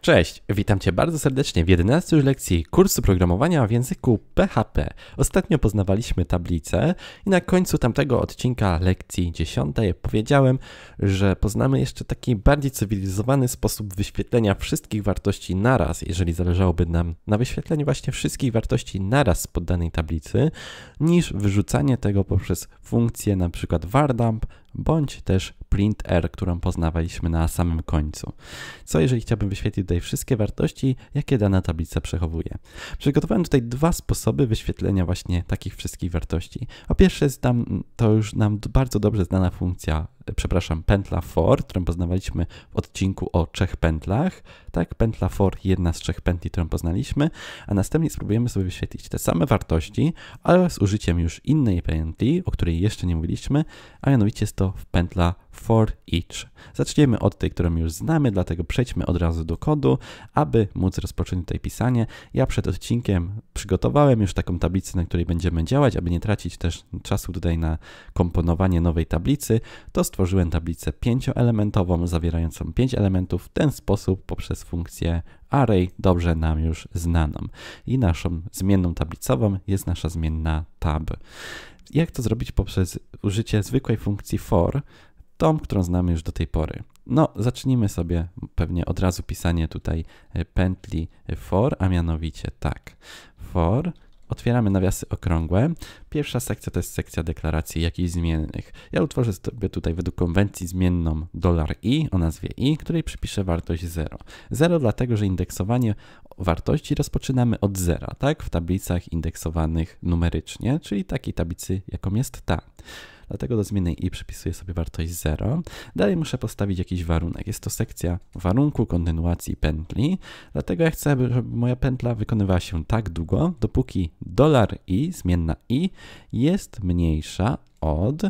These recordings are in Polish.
Cześć, witam Cię bardzo serdecznie w 11 już lekcji kursu programowania w języku PHP. Ostatnio poznawaliśmy tablicę i na końcu tamtego odcinka lekcji 10 powiedziałem, że poznamy jeszcze taki bardziej cywilizowany sposób wyświetlenia wszystkich wartości naraz, jeżeli zależałoby nam na wyświetleniu właśnie wszystkich wartości naraz z poddanej tablicy, niż wyrzucanie tego poprzez funkcję np. vardump bądź też print R, którą poznawaliśmy na samym końcu. Co jeżeli chciałbym wyświetlić tutaj wszystkie wartości, jakie dana tablica przechowuje? Przygotowałem tutaj dwa sposoby wyświetlenia właśnie takich wszystkich wartości. Po pierwsze jest tam, to już nam bardzo dobrze znana funkcja E, przepraszam, pętla for, którą poznawaliśmy w odcinku o trzech pętlach. Tak, pętla for, jedna z trzech pętli, którą poznaliśmy, a następnie spróbujemy sobie wyświetlić te same wartości, ale z użyciem już innej pętli, o której jeszcze nie mówiliśmy, a mianowicie jest to pętla for each. Zaczniemy od tej, którą już znamy, dlatego przejdźmy od razu do kodu, aby móc rozpocząć tutaj pisanie. Ja przed odcinkiem przygotowałem już taką tablicę, na której będziemy działać, aby nie tracić też czasu tutaj na komponowanie nowej tablicy, to stworzyłem stworzyłem tablicę pięcioelementową zawierającą pięć elementów. W ten sposób poprzez funkcję array dobrze nam już znaną. I naszą zmienną tablicową jest nasza zmienna tab. Jak to zrobić poprzez użycie zwykłej funkcji for, tą, którą znamy już do tej pory. No, zacznijmy sobie pewnie od razu pisanie tutaj e, pętli for, a mianowicie tak. For Otwieramy nawiasy okrągłe. Pierwsza sekcja to jest sekcja deklaracji jakichś zmiennych. Ja utworzę sobie tutaj według konwencji zmienną dolar i o nazwie i, której przypiszę wartość 0. 0 dlatego, że indeksowanie wartości rozpoczynamy od zera, tak? W tablicach indeksowanych numerycznie, czyli takiej tablicy, jaką jest ta dlatego do zmiennej i przypisuję sobie wartość 0. Dalej muszę postawić jakiś warunek. Jest to sekcja warunku kontynuacji pętli, dlatego ja chcę, żeby moja pętla wykonywała się tak długo, dopóki dolar i, zmienna i, jest mniejsza od.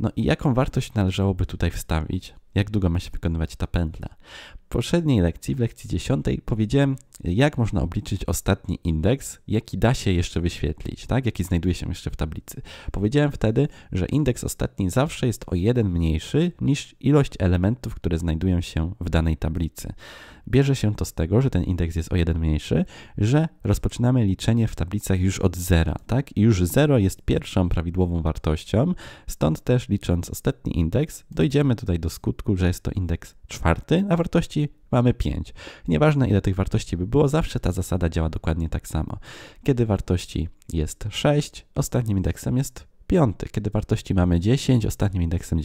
No i jaką wartość należałoby tutaj wstawić? Jak długo ma się wykonywać ta pętla? poprzedniej lekcji, w lekcji 10, powiedziałem, jak można obliczyć ostatni indeks, jaki da się jeszcze wyświetlić, tak? jaki znajduje się jeszcze w tablicy. Powiedziałem wtedy, że indeks ostatni zawsze jest o jeden mniejszy niż ilość elementów, które znajdują się w danej tablicy. Bierze się to z tego, że ten indeks jest o jeden mniejszy, że rozpoczynamy liczenie w tablicach już od zera, tak? I już 0 jest pierwszą prawidłową wartością, stąd też licząc ostatni indeks, dojdziemy tutaj do skutku, że jest to indeks czwarty, a wartości wartości mamy 5. Nieważne ile tych wartości by było, zawsze ta zasada działa dokładnie tak samo. Kiedy wartości jest 6, ostatnim indeksem jest 5. Kiedy wartości mamy 10, ostatnim indeksem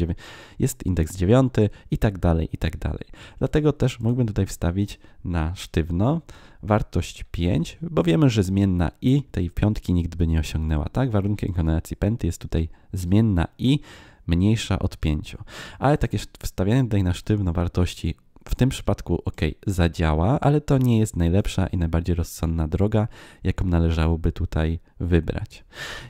jest indeks 9 i tak dalej, i tak dalej. Dlatego też mógłbym tutaj wstawić na sztywno wartość 5, bo wiemy, że zmienna i tej piątki nikt by nie osiągnęła, tak? Warunkiem konwenacji pęty jest tutaj zmienna i mniejsza od 5. Ale takie wstawianie tutaj na sztywno wartości w tym przypadku ok, zadziała, ale to nie jest najlepsza i najbardziej rozsądna droga, jaką należałoby tutaj wybrać.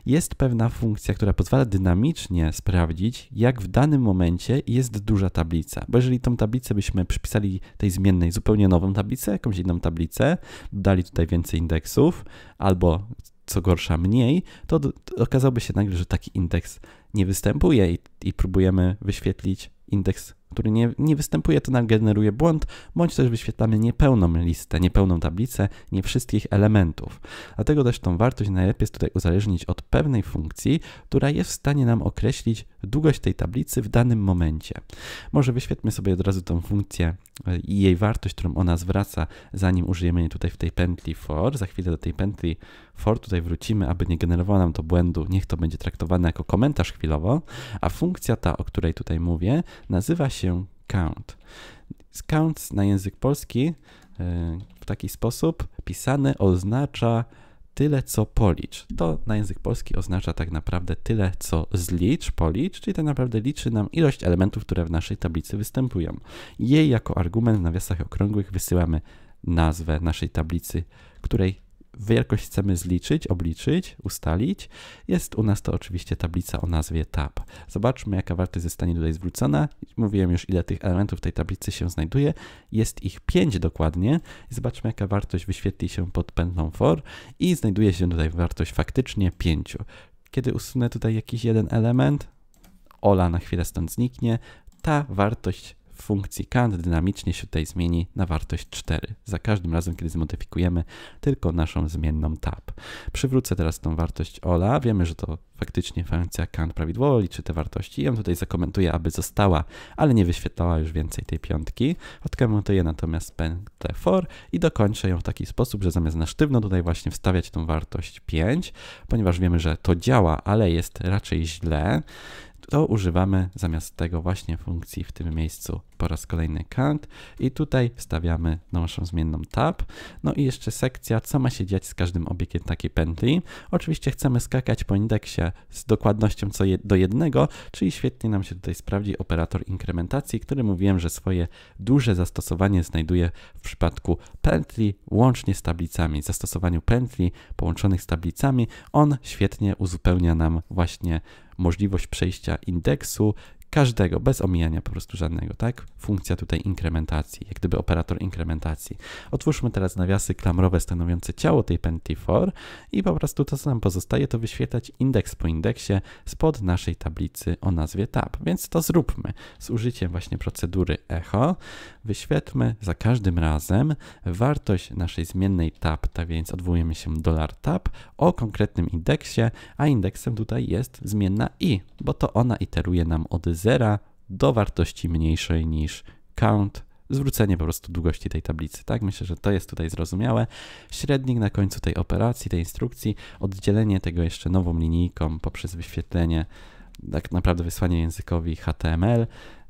Jest pewna funkcja, która pozwala dynamicznie sprawdzić, jak w danym momencie jest duża tablica, bo jeżeli tą tablicę byśmy przypisali tej zmiennej zupełnie nową tablicę, jakąś inną tablicę, dali tutaj więcej indeksów albo co gorsza mniej, to okazałoby się nagle, że taki indeks nie występuje i, i próbujemy wyświetlić indeks który nie, nie występuje, to nam generuje błąd, bądź też wyświetlamy niepełną listę, niepełną tablicę, nie wszystkich elementów. Dlatego też tą wartość najlepiej jest tutaj uzależnić od pewnej funkcji, która jest w stanie nam określić długość tej tablicy w danym momencie. Może wyświetlmy sobie od razu tą funkcję e, i jej wartość, którą ona zwraca, zanim użyjemy jej tutaj w tej pętli for. Za chwilę do tej pętli for tutaj wrócimy, aby nie generowało nam to błędu. Niech to będzie traktowane jako komentarz chwilowo, a funkcja ta, o której tutaj mówię, nazywa się się count. Count na język polski e, w taki sposób pisane oznacza tyle co policz. To na język polski oznacza tak naprawdę tyle co zlicz, policz, czyli tak naprawdę liczy nam ilość elementów, które w naszej tablicy występują. Jej jako argument w nawiasach okrągłych wysyłamy nazwę naszej tablicy, której wielkość chcemy zliczyć, obliczyć, ustalić. Jest u nas to oczywiście tablica o nazwie tab. Zobaczmy, jaka wartość zostanie tutaj zwrócona. Mówiłem już, ile tych elementów w tej tablicy się znajduje. Jest ich 5 dokładnie. Zobaczmy, jaka wartość wyświetli się pod pętlą for i znajduje się tutaj wartość faktycznie 5. Kiedy usunę tutaj jakiś jeden element, Ola na chwilę stąd zniknie, ta wartość w funkcji k dynamicznie się tutaj zmieni na wartość 4. Za każdym razem, kiedy zmodyfikujemy tylko naszą zmienną tab. Przywrócę teraz tą wartość ola. Wiemy, że to faktycznie funkcja kan prawidłowo liczy te wartości. Ja tutaj zakomentuję, aby została, ale nie wyświetlała już więcej tej piątki. Odkomentuję natomiast pętlę for i dokończę ją w taki sposób, że zamiast na sztywno tutaj właśnie wstawiać tą wartość 5, ponieważ wiemy, że to działa, ale jest raczej źle, to używamy zamiast tego właśnie funkcji w tym miejscu po raz kolejny count i tutaj wstawiamy naszą zmienną tab. No i jeszcze sekcja, co ma się dziać z każdym obiektem takiej pętli. Oczywiście chcemy skakać po indeksie z dokładnością co je, do jednego, czyli świetnie nam się tutaj sprawdzi operator inkrementacji, który mówiłem, że swoje duże zastosowanie znajduje w przypadku pętli łącznie z tablicami. Zastosowaniu pętli połączonych z tablicami on świetnie uzupełnia nam właśnie możliwość przejścia indeksu każdego, bez omijania po prostu żadnego, tak? Funkcja tutaj inkrementacji, jak gdyby operator inkrementacji. Otwórzmy teraz nawiasy klamrowe stanowiące ciało tej pętli for i po prostu to, co nam pozostaje, to wyświetlać indeks po indeksie spod naszej tablicy o nazwie tab. Więc to zróbmy z użyciem właśnie procedury echo. Wyświetlmy za każdym razem wartość naszej zmiennej tab, tak więc odwołujemy się dolar tab o konkretnym indeksie, a indeksem tutaj jest zmienna i, bo to ona iteruje nam od 0 zera do wartości mniejszej niż count. Zwrócenie po prostu długości tej tablicy, tak? Myślę, że to jest tutaj zrozumiałe. Średnik na końcu tej operacji, tej instrukcji, oddzielenie tego jeszcze nową linijką poprzez wyświetlenie, tak naprawdę wysłanie językowi HTML,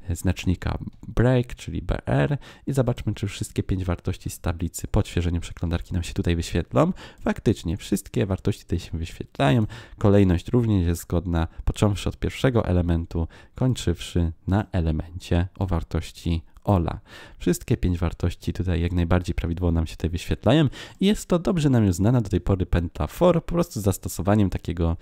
znacznika break, czyli BR i zobaczmy, czy wszystkie pięć wartości z tablicy po odświeżeniu przeglądarki nam się tutaj wyświetlą. Faktycznie wszystkie wartości tutaj się wyświetlają. Kolejność również jest zgodna, począwszy od pierwszego elementu, kończywszy na elemencie o wartości Ola. Wszystkie pięć wartości tutaj jak najbardziej prawidłowo nam się tutaj wyświetlają i jest to dobrze nam już znana do tej pory penta for, po prostu z zastosowaniem takiego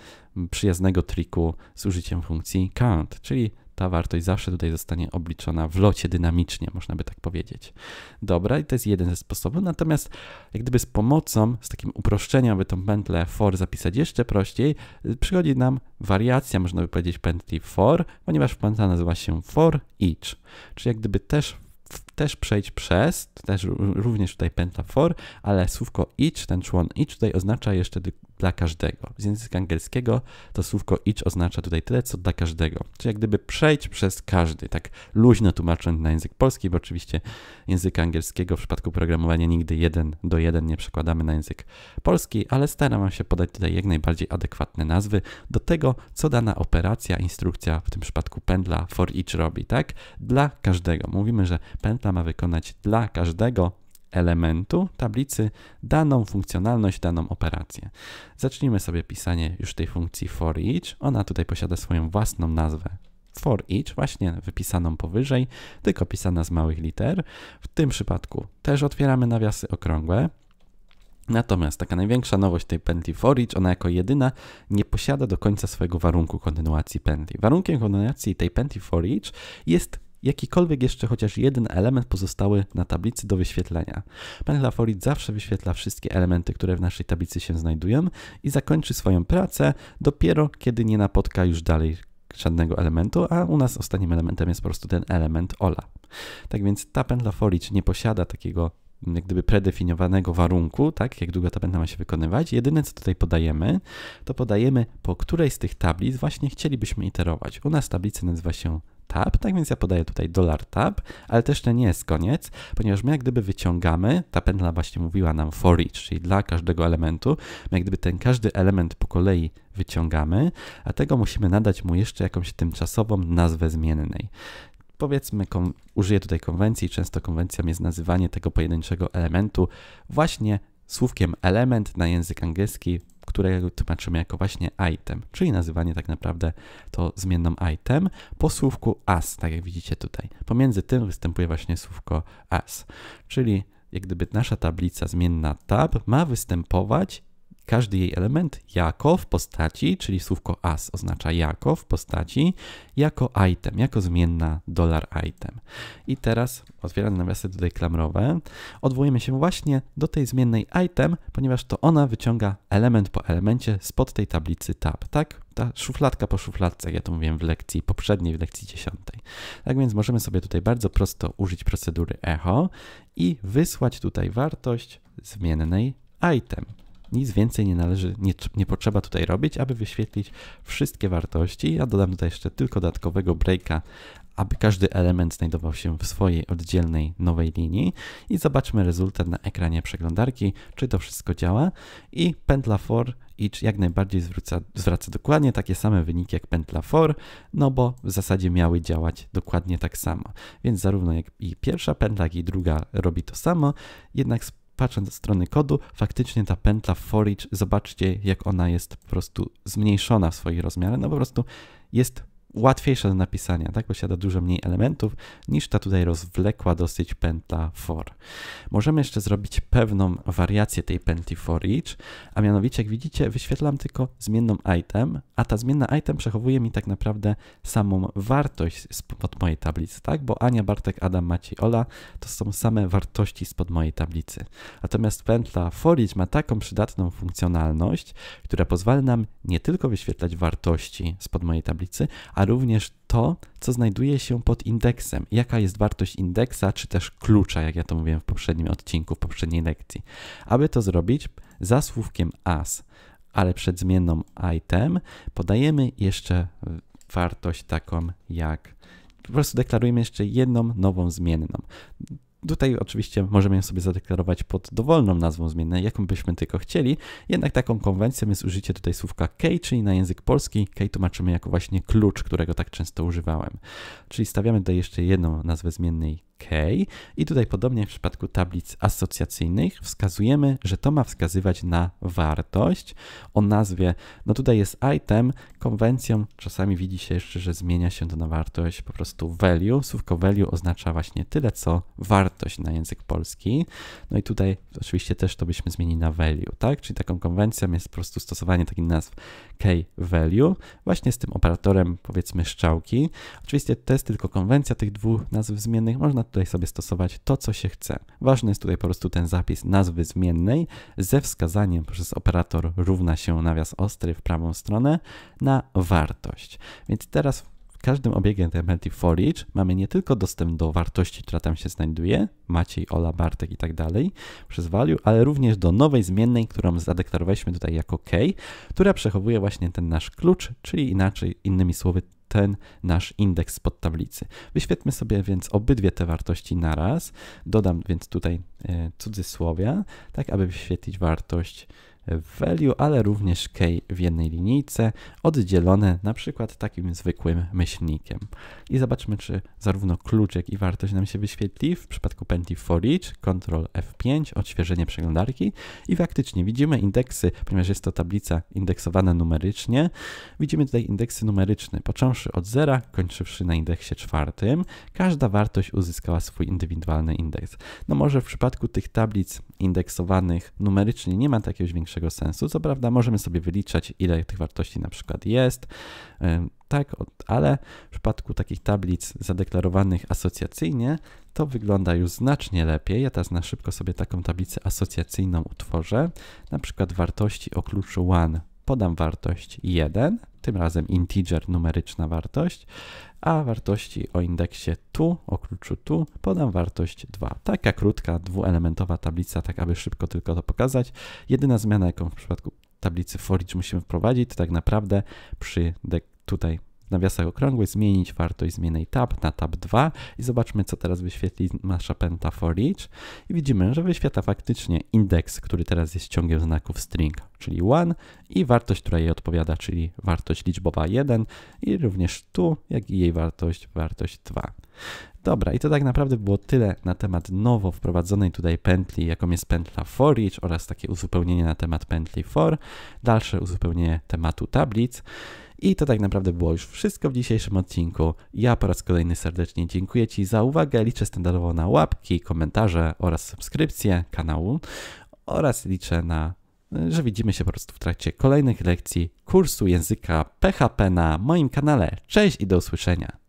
przyjaznego triku z użyciem funkcji count, czyli ta wartość zawsze tutaj zostanie obliczona w locie dynamicznie, można by tak powiedzieć. Dobra, i to jest jeden ze sposobów. Natomiast jak gdyby z pomocą, z takim uproszczeniem, aby tą pętlę for zapisać jeszcze prościej, przychodzi nam wariacja, można by powiedzieć, pętli for, ponieważ pętla nazywa się for each. Czyli jak gdyby też też przejść przez, też również tutaj pętla for, ale słówko each, ten człon each tutaj oznacza jeszcze dla każdego. Z języka angielskiego to słówko each oznacza tutaj tyle, co dla każdego. Czyli jak gdyby przejdź przez każdy, tak luźno tłumacząc na język polski, bo oczywiście języka angielskiego w przypadku programowania nigdy jeden do jeden nie przekładamy na język polski, ale staram się podać tutaj jak najbardziej adekwatne nazwy do tego, co dana operacja, instrukcja, w tym przypadku pędla for each robi, tak? Dla każdego. Mówimy, że pętla ma wykonać dla każdego elementu tablicy daną funkcjonalność, daną operację. Zacznijmy sobie pisanie już tej funkcji for each. Ona tutaj posiada swoją własną nazwę for each, właśnie wypisaną powyżej, tylko pisana z małych liter. W tym przypadku też otwieramy nawiasy okrągłe. Natomiast taka największa nowość tej pętli for each, ona jako jedyna nie posiada do końca swojego warunku kontynuacji pętli. Warunkiem kontynuacji tej pętli for each jest jakikolwiek jeszcze chociaż jeden element pozostały na tablicy do wyświetlenia. Pętla for zawsze wyświetla wszystkie elementy, które w naszej tablicy się znajdują i zakończy swoją pracę dopiero kiedy nie napotka już dalej żadnego elementu, a u nas ostatnim elementem jest po prostu ten element ola. Tak więc ta pętla for nie posiada takiego jak gdyby predefiniowanego warunku, tak, jak długo ta pętla ma się wykonywać. Jedyne, co tutaj podajemy, to podajemy po której z tych tablic właśnie chcielibyśmy iterować. U nas tablica nazywa się tab, tak więc ja podaję tutaj dolar tab, ale też to nie jest koniec, ponieważ my jak gdyby wyciągamy, ta pętla właśnie mówiła nam for each, czyli dla każdego elementu, my jak gdyby ten każdy element po kolei wyciągamy, a tego musimy nadać mu jeszcze jakąś tymczasową nazwę zmiennej powiedzmy, użyję tutaj konwencji, często konwencją jest nazywanie tego pojedynczego elementu właśnie słówkiem element na język angielski którego tłumaczymy jako właśnie item, czyli nazywanie tak naprawdę to zmienną item po słówku as, tak jak widzicie tutaj. Pomiędzy tym występuje właśnie słówko as, czyli jak gdyby nasza tablica zmienna tab ma występować każdy jej element jako w postaci, czyli słówko as oznacza jako w postaci, jako item, jako zmienna dollar $item. I teraz otwieram nawiasy tutaj klamrowe. Odwołujemy się właśnie do tej zmiennej item, ponieważ to ona wyciąga element po elemencie spod tej tablicy tab, tak? Ta szufladka po szufladce, jak ja to mówiłem w lekcji poprzedniej, w lekcji dziesiątej. Tak więc możemy sobie tutaj bardzo prosto użyć procedury echo i wysłać tutaj wartość zmiennej item. Nic więcej nie należy, nie, nie potrzeba tutaj robić, aby wyświetlić wszystkie wartości. Ja dodam tutaj jeszcze tylko dodatkowego breaka, aby każdy element znajdował się w swojej oddzielnej nowej linii i zobaczmy rezultat na ekranie przeglądarki, czy to wszystko działa i pętla for each jak najbardziej zwraca, zwraca dokładnie takie same wyniki jak pętla for, no bo w zasadzie miały działać dokładnie tak samo. Więc zarówno jak i pierwsza pętla, jak i druga robi to samo, jednak z patrząc od strony kodu, faktycznie ta pętla for zobaczcie jak ona jest po prostu zmniejszona w swoich rozmiarach, no po prostu jest łatwiejsza do napisania, tak? Posiada dużo mniej elementów niż ta tutaj rozwlekła dosyć pętla for. Możemy jeszcze zrobić pewną wariację tej pętli for each, a mianowicie, jak widzicie, wyświetlam tylko zmienną item, a ta zmienna item przechowuje mi tak naprawdę samą wartość spod mojej tablicy, tak? Bo Ania, Bartek, Adam, Maciej, Ola to są same wartości spod mojej tablicy. Natomiast pętla for each ma taką przydatną funkcjonalność, która pozwala nam nie tylko wyświetlać wartości spod mojej tablicy, ale a również to, co znajduje się pod indeksem, jaka jest wartość indeksa, czy też klucza, jak ja to mówiłem w poprzednim odcinku, w poprzedniej lekcji. Aby to zrobić, za słówkiem as, ale przed zmienną item, podajemy jeszcze e, wartość taką jak po prostu deklarujemy jeszcze jedną nową zmienną. Tutaj oczywiście możemy ją sobie zadeklarować pod dowolną nazwą zmiennej, jaką byśmy tylko chcieli. Jednak taką konwencją jest użycie tutaj słówka k, czyli na język polski key tłumaczymy jako właśnie klucz, którego tak często używałem. Czyli stawiamy tutaj jeszcze jedną nazwę zmiennej i tutaj podobnie w przypadku tablic asocjacyjnych wskazujemy, że to ma wskazywać na wartość o nazwie, no tutaj jest item, konwencją czasami widzi się jeszcze, że zmienia się to na wartość po prostu value. Słówko value oznacza właśnie tyle, co wartość na język polski. No i tutaj oczywiście też to byśmy zmienili na value, tak? Czyli taką konwencją jest po prostu stosowanie takich nazw k-value właśnie z tym operatorem powiedzmy szczałki. Oczywiście to jest tylko konwencja tych dwóch nazw zmiennych, można można tutaj sobie stosować to, co się chce. Ważny jest tutaj po prostu ten zapis nazwy zmiennej ze wskazaniem przez operator równa się nawias ostry w prawą stronę na wartość. Więc teraz w każdym obiegiem Temety for each mamy nie tylko dostęp do wartości, która tam się znajduje, Maciej, Ola, Bartek i tak dalej przez value, ale również do nowej zmiennej, którą zadeklarowaliśmy tutaj jako key, która przechowuje właśnie ten nasz klucz, czyli inaczej, innymi słowy, ten nasz indeks pod tablicy. Wyświetlmy sobie więc obydwie te wartości naraz. Dodam więc tutaj e, cudzysłowia, tak aby wyświetlić wartość value, ale również key w jednej linijce, oddzielone na przykład takim zwykłym myślnikiem. I zobaczmy, czy zarówno klucz, jak i wartość nam się wyświetli. W przypadku penty for each, Ctrl F5, odświeżenie przeglądarki i faktycznie widzimy indeksy, ponieważ jest to tablica indeksowana numerycznie. Widzimy tutaj indeksy numeryczne, począwszy od zera, kończywszy na indeksie czwartym. Każda wartość uzyskała swój indywidualny indeks. No może w przypadku tych tablic indeksowanych numerycznie nie ma takiego większego sensu. Co prawda możemy sobie wyliczać, ile tych wartości na przykład jest, tak, ale w przypadku takich tablic zadeklarowanych asocjacyjnie to wygląda już znacznie lepiej. Ja teraz na szybko sobie taką tablicę asocjacyjną utworzę, na przykład wartości o kluczu one podam wartość 1, tym razem integer, numeryczna wartość, a wartości o indeksie tu, o kluczu tu, podam wartość 2. Taka krótka, dwuelementowa tablica, tak aby szybko tylko to pokazać. Jedyna zmiana, jaką w przypadku tablicy for musimy wprowadzić, to tak naprawdę przy tutaj nawiasach okrągłych zmienić wartość zmiennej tab na tab 2 i zobaczmy, co teraz wyświetli nasza pęta for each. I widzimy, że wyświetla faktycznie indeks, który teraz jest ciągiem znaków string, czyli 1 i wartość, która jej odpowiada, czyli wartość liczbowa 1 i również tu, jak i jej wartość, wartość 2. Dobra, i to tak naprawdę było tyle na temat nowo wprowadzonej tutaj pętli, jaką jest pętla for each oraz takie uzupełnienie na temat pętli for, dalsze uzupełnienie tematu tablic. I to tak naprawdę było już wszystko w dzisiejszym odcinku. Ja po raz kolejny serdecznie dziękuję Ci za uwagę. Liczę standardowo na łapki, komentarze oraz subskrypcję kanału oraz liczę na że widzimy się po prostu w trakcie kolejnych lekcji kursu języka PHP na moim kanale. Cześć i do usłyszenia.